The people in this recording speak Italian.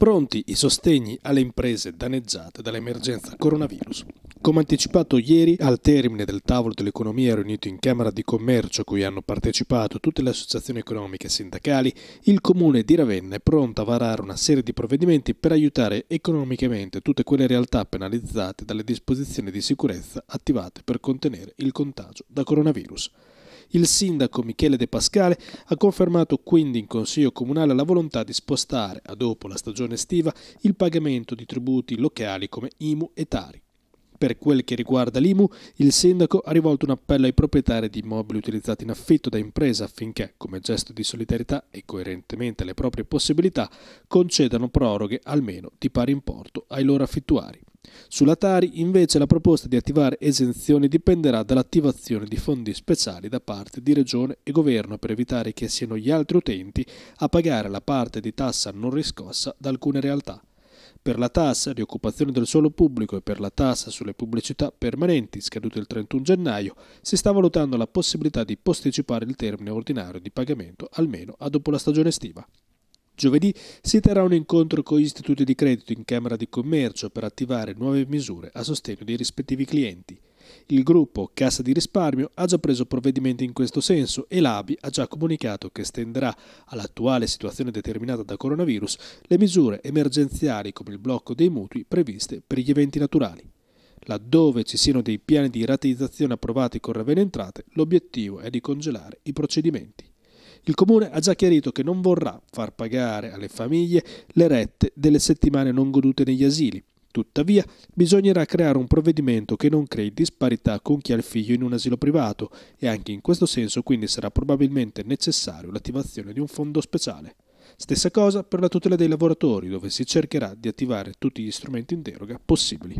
Pronti i sostegni alle imprese danneggiate dall'emergenza coronavirus. Come anticipato ieri, al termine del tavolo dell'economia riunito in Camera di Commercio, cui hanno partecipato tutte le associazioni economiche e sindacali, il Comune di Ravenna è pronto a varare una serie di provvedimenti per aiutare economicamente tutte quelle realtà penalizzate dalle disposizioni di sicurezza attivate per contenere il contagio da coronavirus. Il sindaco Michele De Pascale ha confermato quindi in Consiglio Comunale la volontà di spostare, a dopo la stagione estiva, il pagamento di tributi locali come IMU e Tari. Per quel che riguarda l'IMU, il sindaco ha rivolto un appello ai proprietari di immobili utilizzati in affitto da impresa affinché, come gesto di solidarietà e coerentemente alle proprie possibilità, concedano proroghe almeno di pari importo ai loro affittuari. Sulla Tari invece la proposta di attivare esenzioni dipenderà dall'attivazione di fondi speciali da parte di Regione e Governo per evitare che siano gli altri utenti a pagare la parte di tassa non riscossa da alcune realtà. Per la tassa di occupazione del suolo pubblico e per la tassa sulle pubblicità permanenti, scaduta il 31 gennaio, si sta valutando la possibilità di posticipare il termine ordinario di pagamento almeno a dopo la stagione estiva. Giovedì si terrà un incontro con gli istituti di credito in Camera di Commercio per attivare nuove misure a sostegno dei rispettivi clienti. Il gruppo Cassa di risparmio ha già preso provvedimenti in questo senso e l'ABI ha già comunicato che estenderà all'attuale situazione determinata da coronavirus le misure emergenziali come il blocco dei mutui previste per gli eventi naturali. Laddove ci siano dei piani di rateizzazione approvati con revene entrate, l'obiettivo è di congelare i procedimenti. Il comune ha già chiarito che non vorrà far pagare alle famiglie le rette delle settimane non godute negli asili. Tuttavia, bisognerà creare un provvedimento che non crei disparità con chi ha il figlio in un asilo privato e anche in questo senso quindi sarà probabilmente necessario l'attivazione di un fondo speciale. Stessa cosa per la tutela dei lavoratori, dove si cercherà di attivare tutti gli strumenti in deroga possibili.